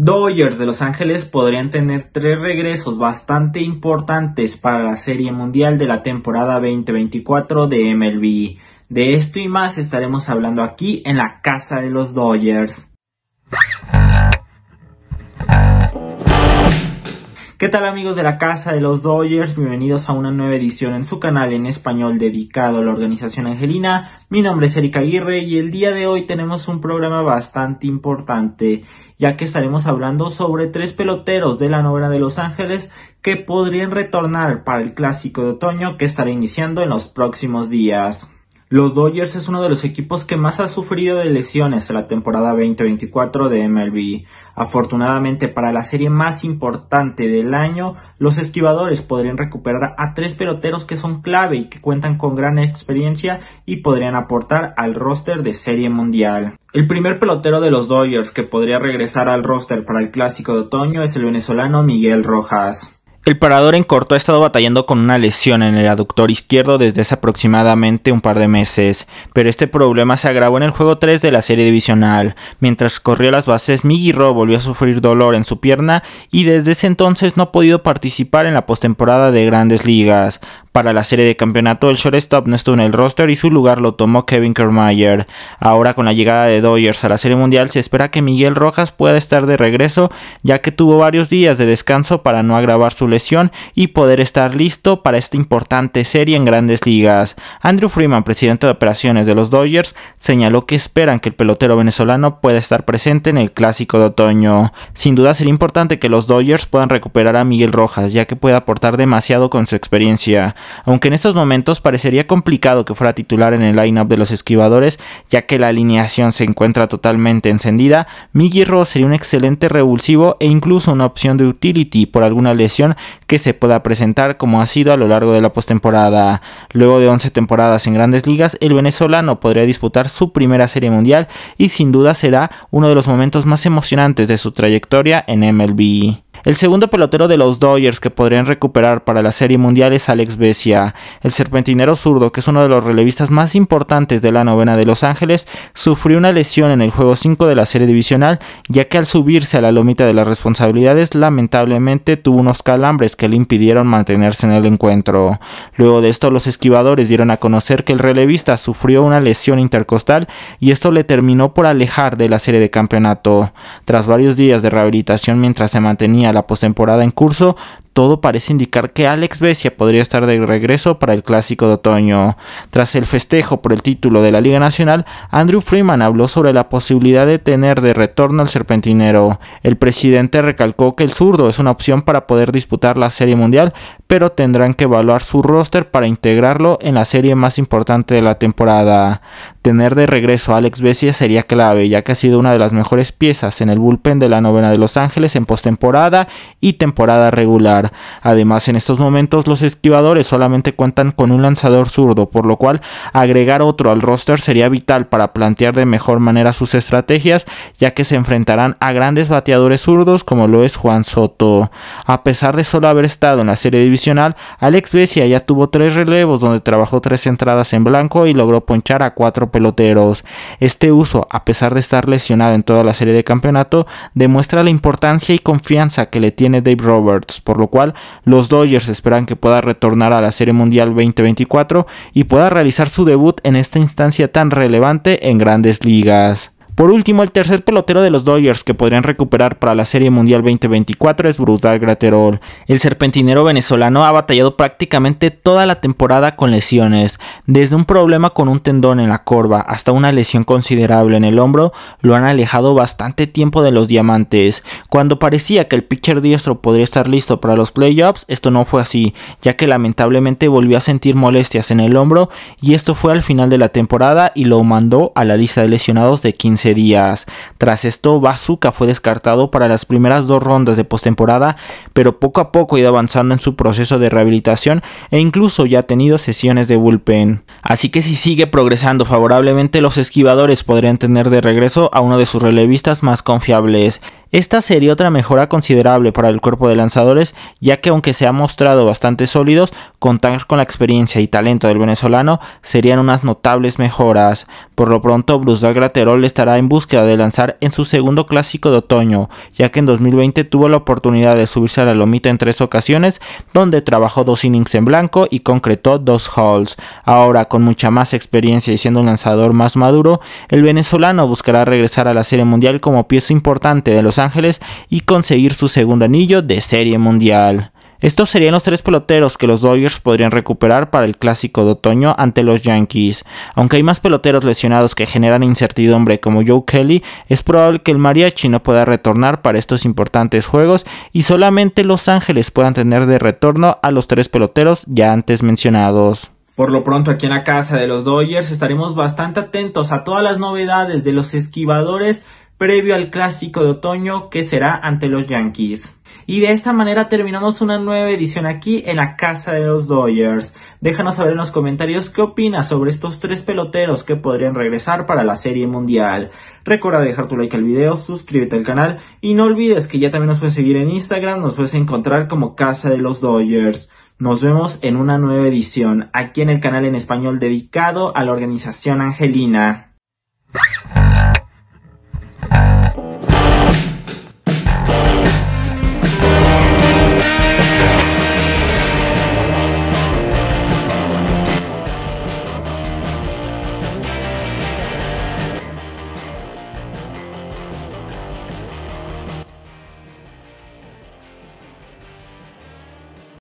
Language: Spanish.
Dodgers de Los Ángeles podrían tener tres regresos bastante importantes para la Serie Mundial de la temporada 2024 de MLB. De esto y más estaremos hablando aquí en la Casa de los Dodgers. ¿Qué tal amigos de la Casa de los Dodgers? Bienvenidos a una nueva edición en su canal en español dedicado a la organización angelina. Mi nombre es Erika Aguirre y el día de hoy tenemos un programa bastante importante ya que estaremos hablando sobre tres peloteros de la novela de Los Ángeles que podrían retornar para el clásico de otoño que estará iniciando en los próximos días. Los Dodgers es uno de los equipos que más ha sufrido de lesiones en la temporada 2024 de MLB. Afortunadamente para la serie más importante del año, los esquivadores podrían recuperar a tres peloteros que son clave y que cuentan con gran experiencia y podrían aportar al roster de serie mundial. El primer pelotero de los Dodgers que podría regresar al roster para el clásico de otoño es el venezolano Miguel Rojas. El parador en corto ha estado batallando con una lesión en el aductor izquierdo desde hace aproximadamente un par de meses, pero este problema se agravó en el juego 3 de la serie divisional. Mientras corrió las bases, Miguiro volvió a sufrir dolor en su pierna y desde ese entonces no ha podido participar en la postemporada de grandes ligas. Para la serie de campeonato, el shortstop no estuvo en el roster y su lugar lo tomó Kevin Kiermaier. Ahora con la llegada de Dodgers a la serie mundial se espera que Miguel Rojas pueda estar de regreso ya que tuvo varios días de descanso para no agravar su lesión y poder estar listo para esta importante serie en grandes ligas. Andrew Freeman, presidente de operaciones de los Dodgers, señaló que esperan que el pelotero venezolano pueda estar presente en el clásico de otoño. Sin duda sería importante que los Dodgers puedan recuperar a Miguel Rojas ya que puede aportar demasiado con su experiencia aunque en estos momentos parecería complicado que fuera titular en el line-up de los esquivadores, ya que la alineación se encuentra totalmente encendida, Miggy Ross sería un excelente revulsivo e incluso una opción de utility por alguna lesión que se pueda presentar como ha sido a lo largo de la postemporada. Luego de 11 temporadas en grandes ligas, el venezolano podría disputar su primera serie mundial y sin duda será uno de los momentos más emocionantes de su trayectoria en MLB. El segundo pelotero de los Dodgers que podrían recuperar para la Serie Mundial es Alex Bessia. El serpentinero zurdo, que es uno de los relevistas más importantes de la novena de Los Ángeles, sufrió una lesión en el juego 5 de la Serie Divisional, ya que al subirse a la lomita de las responsabilidades, lamentablemente tuvo unos calambres que le impidieron mantenerse en el encuentro. Luego de esto, los esquivadores dieron a conocer que el relevista sufrió una lesión intercostal y esto le terminó por alejar de la Serie de Campeonato. Tras varios días de rehabilitación mientras se mantenía de la postemporada en curso, todo parece indicar que Alex Bessia podría estar de regreso para el clásico de otoño. Tras el festejo por el título de la Liga Nacional, Andrew Freeman habló sobre la posibilidad de tener de retorno al serpentinero. El presidente recalcó que el zurdo es una opción para poder disputar la Serie Mundial, pero tendrán que evaluar su roster para integrarlo en la serie más importante de la temporada. Tener de regreso a Alex Bessia sería clave, ya que ha sido una de las mejores piezas en el bullpen de la novena de Los Ángeles en postemporada y temporada regular. Además, en estos momentos los esquivadores solamente cuentan con un lanzador zurdo, por lo cual agregar otro al roster sería vital para plantear de mejor manera sus estrategias, ya que se enfrentarán a grandes bateadores zurdos como lo es Juan Soto. A pesar de solo haber estado en la serie divisional, Alex Bessia ya tuvo tres relevos donde trabajó tres entradas en blanco y logró ponchar a cuatro peloteros. Este uso, a pesar de estar lesionado en toda la serie de campeonato, demuestra la importancia y confianza que le tiene Dave Roberts, por lo cual los Dodgers esperan que pueda retornar a la Serie Mundial 2024 y pueda realizar su debut en esta instancia tan relevante en grandes ligas. Por último, el tercer pelotero de los Dodgers que podrían recuperar para la Serie Mundial 2024 es Brutal Graterol. El serpentinero venezolano ha batallado prácticamente toda la temporada con lesiones, desde un problema con un tendón en la corva hasta una lesión considerable en el hombro, lo han alejado bastante tiempo de los diamantes. Cuando parecía que el pitcher diestro podría estar listo para los playoffs, esto no fue así, ya que lamentablemente volvió a sentir molestias en el hombro y esto fue al final de la temporada y lo mandó a la lista de lesionados de 15 días. Tras esto, Bazuka fue descartado para las primeras dos rondas de postemporada, pero poco a poco ha ido avanzando en su proceso de rehabilitación e incluso ya ha tenido sesiones de bullpen. Así que si sigue progresando favorablemente, los esquivadores podrían tener de regreso a uno de sus relevistas más confiables. Esta sería otra mejora considerable para el cuerpo de lanzadores, ya que aunque se ha mostrado bastante sólidos, contar con la experiencia y talento del venezolano serían unas notables mejoras. Por lo pronto, Bruce Graterol estará en búsqueda de lanzar en su segundo clásico de otoño, ya que en 2020 tuvo la oportunidad de subirse a la lomita en tres ocasiones, donde trabajó dos innings en blanco y concretó dos halls. Ahora, con mucha más experiencia y siendo un lanzador más maduro, el venezolano buscará regresar a la Serie Mundial como pieza importante de los Ángeles y conseguir su segundo anillo de serie mundial. Estos serían los tres peloteros que los Dodgers podrían recuperar para el clásico de otoño ante los Yankees. Aunque hay más peloteros lesionados que generan incertidumbre como Joe Kelly, es probable que el mariachi no pueda retornar para estos importantes juegos y solamente Los Ángeles puedan tener de retorno a los tres peloteros ya antes mencionados. Por lo pronto aquí en la casa de los Dodgers estaremos bastante atentos a todas las novedades de los esquivadores previo al clásico de otoño que será ante los Yankees. Y de esta manera terminamos una nueva edición aquí en la casa de los Dodgers. Déjanos saber en los comentarios qué opinas sobre estos tres peloteros que podrían regresar para la Serie Mundial. Recuerda dejar tu like al video, suscríbete al canal y no olvides que ya también nos puedes seguir en Instagram, nos puedes encontrar como Casa de los Dodgers. Nos vemos en una nueva edición aquí en el canal en español dedicado a la organización angelina.